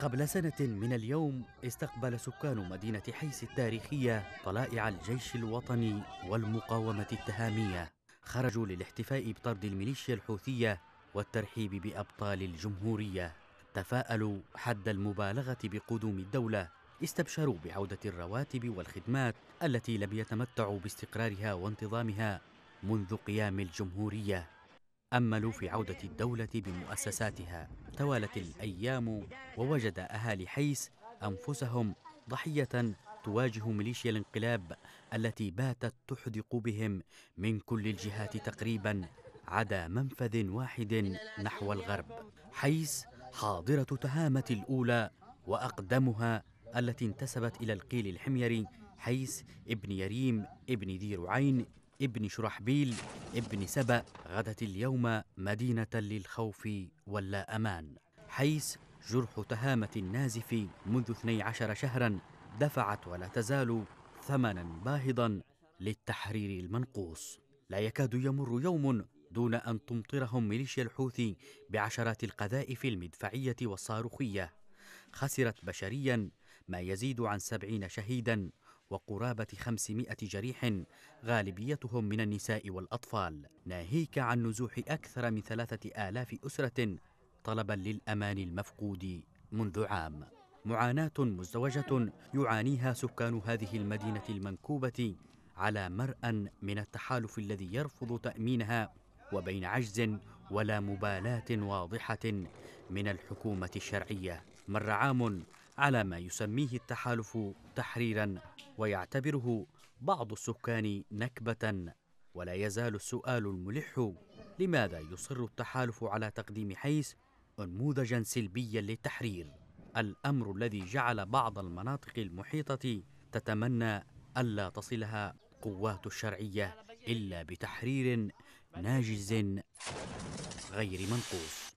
قبل سنة من اليوم استقبل سكان مدينة حيس التاريخية طلائع الجيش الوطني والمقاومة التهامية خرجوا للاحتفاء بطرد الميليشيا الحوثية والترحيب بأبطال الجمهورية تفاءلوا حد المبالغة بقدوم الدولة استبشروا بعودة الرواتب والخدمات التي لم يتمتعوا باستقرارها وانتظامها منذ قيام الجمهورية أملوا في عودة الدولة بمؤسساتها توالت الأيام ووجد أهالي حيس أنفسهم ضحية تواجه ميليشيا الانقلاب التي باتت تحدق بهم من كل الجهات تقريبا عدا منفذ واحد نحو الغرب حيس حاضرة تهامة الأولى وأقدمها التي انتسبت إلى القيل الحميري حيس ابن يريم ابن ذي رعين ابن شرحبيل ابن سبأ غدت اليوم مدينة للخوف واللا أمان حيث جرح تهامة النازف منذ 12 شهرا دفعت ولا تزال ثمنا باهظا للتحرير المنقوص لا يكاد يمر يوم دون أن تمطرهم ميليشيا الحوثي بعشرات القذائف المدفعية والصاروخية خسرت بشريا ما يزيد عن سبعين شهيدا وقرابة 500 جريح غالبيتهم من النساء والأطفال ناهيك عن نزوح أكثر من ثلاثة آلاف أسرة طلبا للأمان المفقود منذ عام معاناة مزدوجة يعانيها سكان هذه المدينة المنكوبة على مرأى من التحالف الذي يرفض تأمينها وبين عجز ولا مبالاة واضحة من الحكومة الشرعية مر عام على ما يسميه التحالف تحريرا ويعتبره بعض السكان نكبة ولا يزال السؤال الملح لماذا يصر التحالف على تقديم حيس انموذجا سلبيا للتحرير الأمر الذي جعل بعض المناطق المحيطة تتمنى ألا تصلها قوات الشرعية إلا بتحرير ناجز غير منقوص